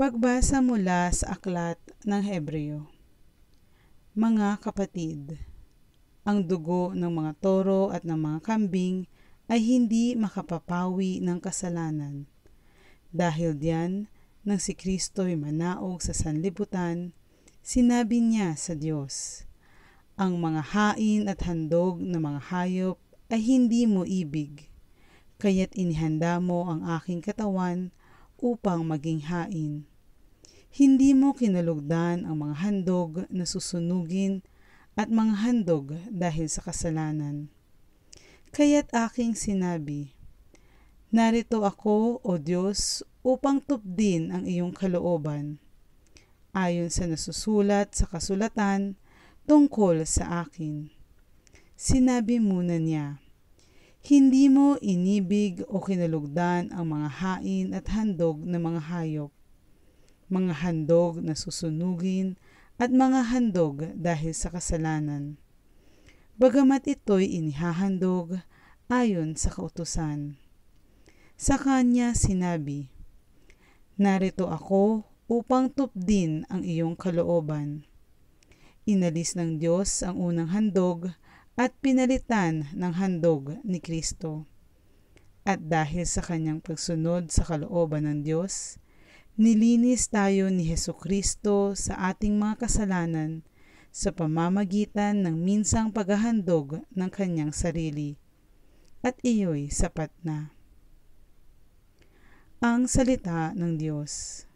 Pagbasa mula sa aklat ng Hebreo. Mga kapatid, ang dugo ng mga toro at ng mga kambing ay hindi makapapawi ng kasalanan. Dahil diyan, nang si Kristo'y manaog sa sanlibutan, sinabi niya sa Diyos, Ang mga hain at handog ng mga hayop ay hindi mo ibig, kaya't inihanda mo ang aking katawan upang maging hain. Hindi mo kinalugdan ang mga handog na susunugin at mga handog dahil sa kasalanan. Kaya't aking sinabi, Narito ako, O Diyos, upang tupdin ang iyong kalooban. Ayon sa nasusulat sa kasulatan tungkol sa akin. Sinabi muna niya, hindi mo inibig o kinalugdan ang mga hain at handog ng mga hayop, mga handog na susunugin at mga handog dahil sa kasalanan. Bagamat ito'y inihahandog ayon sa kautusan. Sa kanya sinabi, Narito ako upang tupdin ang iyong kalooban. Inalis ng Diyos ang unang handog at pinalitan ng handog ni Kristo. At dahil sa kanyang pagsunod sa kalooban ng Diyos, nilinis tayo ni Heso Kristo sa ating mga kasalanan sa pamamagitan ng minsang paghahandog ng kanyang sarili. At iyo'y sapat na. Ang Salita ng Diyos